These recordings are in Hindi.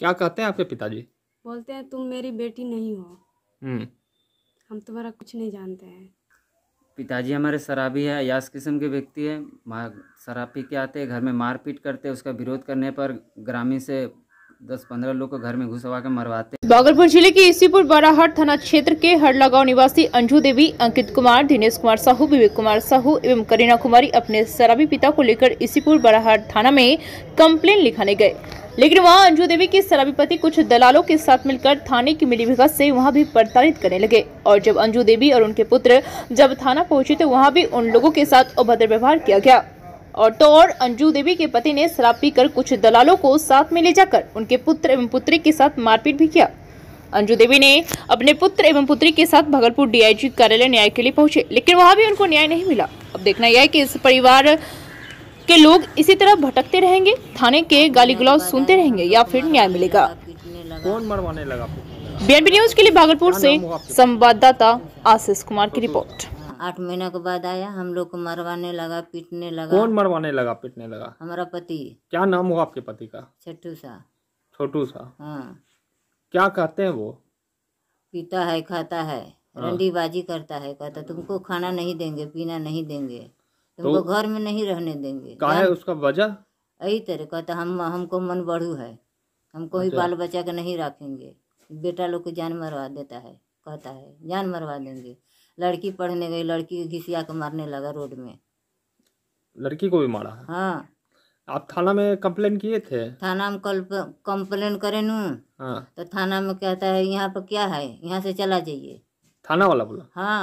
क्या कहते हैं आपके पिताजी बोलते हैं तुम मेरी बेटी नहीं हो हम्म। हम तुम्हारा कुछ नहीं जानते हैं पिताजी हमारे शराबी है अयास किस्म के व्यक्ति है मार शराब पी के आते हैं घर में मारपीट करते हैं उसका विरोध करने पर ग्रामीण से दस पंद्रह लोग को घर में घुसवा के मरवाते भागलपुर जिले के इसीपुर बराहट थाना क्षेत्र के हरला गाँव निवासी अंजू देवी अंकित कुमार दिनेश कुमार साहू विवेक कुमार साहू एवं करीना कुमारी अपने शराबी पिता को लेकर इसीपुर बराहट थाना में कम्प्लेन लिखाने गए लेकिन वहां अंजू देवी के शराबी कुछ दलालों के साथ मिलकर थाने की मिलीभगत से वहां भी प्रताड़ित करने लगे और जब अंजू देवी और उनके पुत्र जब थाना पहुंचे तो वहां भी उन लोगों के साथ अभद्र व्यवहार किया गया और तो और अंजू देवी के पति ने शराब पीकर कुछ दलालों को साथ में ले जाकर उनके पुत्र एवं पुत्री के साथ मारपीट भी किया अंजू देवी ने अपने पुत्र एवं पुत्री के साथ भगलपुर डीआईजी कार्यालय न्याय के लिए पहुंचे लेकिन वहां भी उनको न्याय नहीं मिला अब देखना यह है कि इस परिवार कि लोग इसी तरह भटकते रहेंगे थाने के गाली गुलाब सुनते रहेंगे या फिर न्याय मिलेगा बीएनपी न्यूज के लिए भागलपुर से संवाददाता आशीष कुमार की रिपोर्ट आठ महीना के बाद आया हम लोग को मरवाने लगा पीटने लगा कौन मरवाने लगा पीटने लगा हमारा पति क्या नाम हुआ आपके पति का छठू सा छोटू सा हाँ क्या कहते हैं वो पीता है खाता है हाँ। रंडी बाजी करता है कहता तुमको खाना नहीं देंगे पीना नहीं देंगे तुमको तो घर में नहीं रहने देंगे का है उसका वजह यही तरह कहता हम हमको मन बढ़ू है हम कोई अच्छा। बाल बच्चा के नहीं रखेंगे बेटा लोग को जान मरवा देता है कहता है जान मरवा देंगे लड़की पढ़ने गई लड़की घिसिया के मारने लगा रोड में लड़की को भी मारा है हाँ आप थाना में कंप्लेन किए थे थाना में कल कंप्लेन करे नू हाँ। तो थाना में कहता है यहाँ पर क्या है यहाँ से चला जाइए थाना वाला बोला हाँ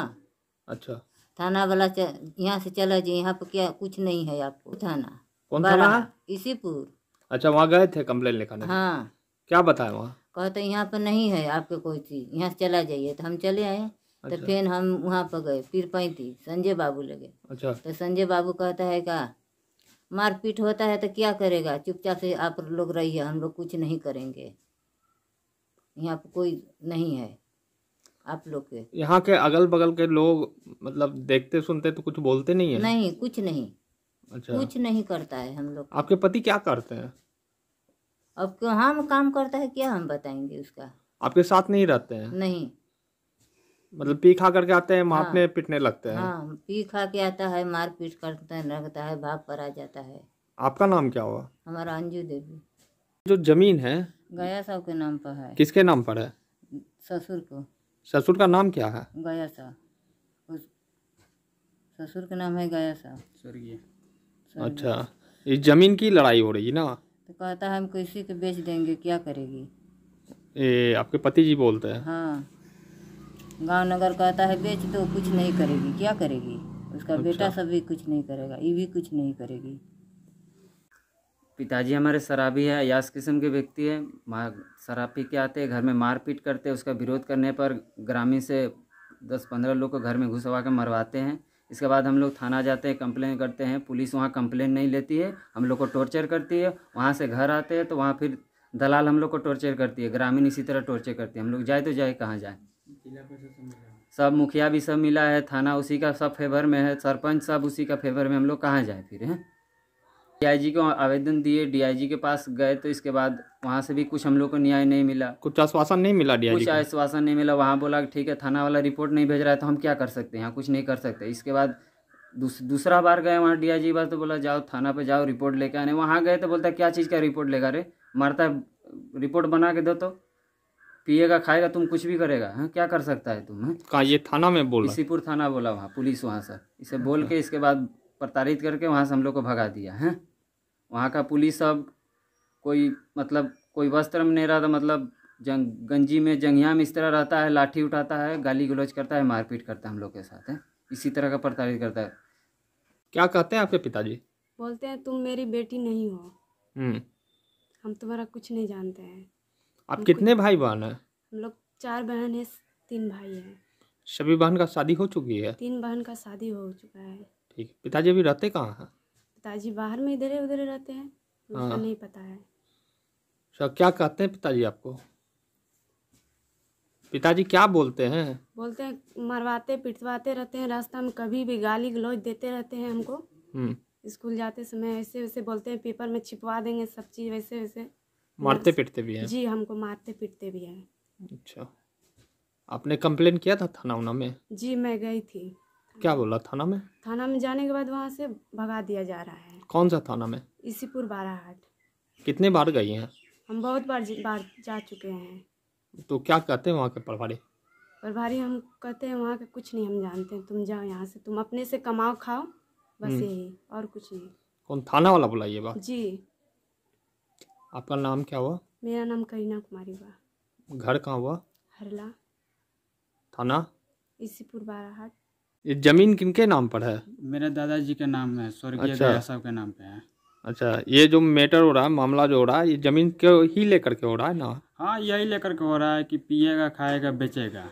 अच्छा थाना वाला यहाँ से चला जाइए यहाँ पे क्या कुछ नहीं है आपको थाना कौन थाना इसीपुर अच्छा वहाँ गए थे कम्प्लेन लिखाने हाँ क्या बताया वहाँ कहते यहाँ पर नहीं है आपके कोई चीज़ यहाँ से चला जाइए तो हम चले आए तो अच्छा। तो फिर हम वहाँ पर गए फिर पैंती संजय बाबू लगे अच्छा तो संजय बाबू कहता है का मारपीट होता है तो क्या करेगा चुपचाप से आप लोग रहिए हम लोग कुछ नहीं करेंगे यहाँ पर कोई नहीं है आप लोग के यहाँ के अगल बगल के लोग मतलब देखते सुनते तो कुछ बोलते नहीं है नहीं कुछ नहीं अच्छा कुछ नहीं करता है हम लोग आपके पति क्या करते हैं अब क्यों हाँ, हम काम करता है क्या हम बताएंगे उसका आपके साथ नहीं रहते हैं नहीं मतलब पी खा करके आते हैं मारने हाँ, पीटने लगते हैं हाँ पी खा के आता है मार पीट करते लगता है भाप पर आ जाता है आपका नाम क्या हुआ हमारा अंजू देवी जो जमीन है गया साहब के नाम पर है किसके नाम पर है ससुर को ससुर का नाम क्या है गया सा उस ससुर का नाम है गया सा स्वर्गीय अच्छा इस जमीन की लड़ाई हो रही है ना तो कहता है हम किसी को बेच देंगे क्या करेगी ए, आपके पति जी बोलते हैं हाँ गांव नगर कहता है बेच दो कुछ नहीं करेगी क्या करेगी उसका अच्छा। बेटा सब भी कुछ नहीं करेगा ये भी कुछ नहीं करेगी पिताजी हमारे शराबी है यास किस्म के व्यक्ति है मार शराब पी के आते घर में मारपीट करते उसका विरोध करने पर ग्रामीण से दस पंद्रह लोग को घर में घुसवा कर मरवाते हैं इसके बाद हम लोग थाना जाते हैं कंप्लेन करते हैं पुलिस वहाँ कंप्लेन नहीं लेती है हम लोग को टॉर्चर करती है वहाँ से घर आते हैं तो वहाँ फिर दलाल हम लोग को टॉर्चर करती है ग्रामीण इसी तरह टॉर्चर करती है हम लोग जाए तो जाए कहाँ जाए सब मुखिया भी सब मिला है थाना उसी का सब फेवर में है सरपंच सब उसी का फेवर में हम लोग कहाँ जाए फिर हैं डीआईजी को आवेदन दिए डीआईजी के पास गए तो इसके बाद वहाँ से भी कुछ हम लोग को न्याय नहीं मिला कुछ आश्वासन नहीं मिला डीआईजी कुछ आश्वासन नहीं मिला वहाँ बोला ठीक है थाना वाला रिपोर्ट नहीं भेज रहा है तो हम क्या कर सकते हैं यहाँ कुछ नहीं कर सकते इसके बाद दूस, दूसरा बार गए वहाँ डी आई तो बोला जाओ थाना पर जाओ रिपोर्ट लेके आने वहाँ गए तो बोलता क्या चीज़ का रिपोर्ट लेगा रे मारता है रिपोर्ट बना के दो तो पिएगा खाएगा तुम कुछ भी करेगा हाँ क्या कर सकता है तुम हाँ? कहा ये थाना में बोला इसीपुर थाना बोला वहाँ पुलिस वहाँ से इसे बोल अच्छा। के इसके बाद प्रताड़ित करके वहाँ से हम लोग को भगा दिया है हाँ? वहाँ का पुलिस अब कोई मतलब कोई वस्त्र में नहीं रहता मतलब जंग गंजी में जंगिया में इस तरह रहता है लाठी उठाता है गाली गलौज करता है मारपीट करता है हम लोग के साथ है इसी तरह का प्रताड़ित करता है क्या कहते हैं आपके पिताजी बोलते हैं तुम मेरी बेटी नहीं हो हम्म। हम तुम्हारा कुछ नहीं जानते हैं आप कितने भाई बहन हैं हम लोग चार बहन है तीन भाई हैं सभी बहन का शादी हो चुकी है तीन बहन का शादी हो चुका है ठीक पिताजी अभी रहते कहाँ हैं पिताजी बाहर में इधर उधर रहते हैं मुझे हाँ। नहीं पता है अच्छा क्या कहते हैं पिताजी आपको पिताजी क्या बोलते हैं बोलते हैं मरवाते पिटवाते रहते हैं रास्ता में कभी भी गाली गलौज देते रहते हैं हमको हम्म। स्कूल जाते समय ऐसे वैसे बोलते हैं पेपर में छिपवा देंगे सब चीज वैसे वैसे मारते पिटते भी हैं जी हमको मारते पिटते भी हैं अच्छा आपने कंप्लेन किया था थाना उना में जी मैं गई थी क्या बोला थाना में थाना में जाने के बाद वहाँ से भगा दिया जा रहा है कौन सा थाना में इसीपुर बाराहाट कितने बार गई हैं हम बहुत बार बार जा चुके हैं तो क्या कहते हैं वहाँ के प्रभारी प्रभारी हम कहते हैं वहाँ के कुछ नहीं हम जानते हैं तुम जाओ यहाँ से तुम अपने से कमाओ खाओ बस हम्म। यही और कुछ नहीं कौन थाना वाला बुलाइए बात जी आपका नाम क्या हुआ मेरा नाम करीना कुमारी हुआ घर कहाँ हुआ हरला थाना इसीपुर बाराहाट ये जमीन किनके नाम पर है मेरे दादाजी के नाम है स्वर्गीय अच्छा। साहब के नाम पे है अच्छा ये जो मैटर हो रहा है मामला जो हो रहा है ये जमीन के ही लेकर के हो रहा है ना हाँ यही लेकर के हो रहा है कि पिएगा खाएगा बेचेगा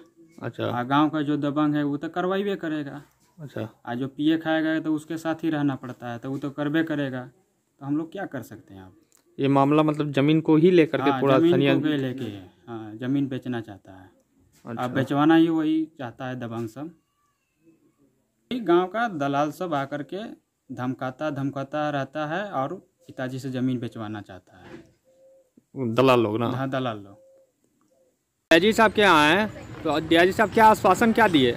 अच्छा गांव का जो दबंग है वो तो कार्रवाई भी करेगा अच्छा आज जो पिए खाएगा तो उसके साथ ही रहना पड़ता है तो वो तो करबे करेगा तो हम लोग क्या कर सकते हैं आप ये मामला मतलब जमीन को ही लेकर के हाँ, पूरा लेके हाँ जमीन बेचना चाहता है अच्छा। बेचवाना ही वही चाहता है दबंग सब ही गांव का दलाल सब आकर के धमकाता धमकाता रहता है और पिताजी से ज़मीन बेचवाना चाहता है दलाल लोग ना हाँ दलाल लोग दयाजी साहब के यहाँ आए तो दयाजी साहब क्या आश्वासन क्या दिए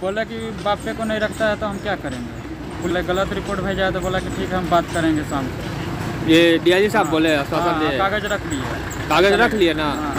बोला कि बापे को नहीं रखता है तो हम क्या करेंगे बोले गलत रिपोर्ट भेजा तो बोला कि ठीक है हम बात करेंगे शाम को ये डी साहब बोले आश्वासन हाँ, दिए कागज रख लिए कागज रख लिए ना हाँ।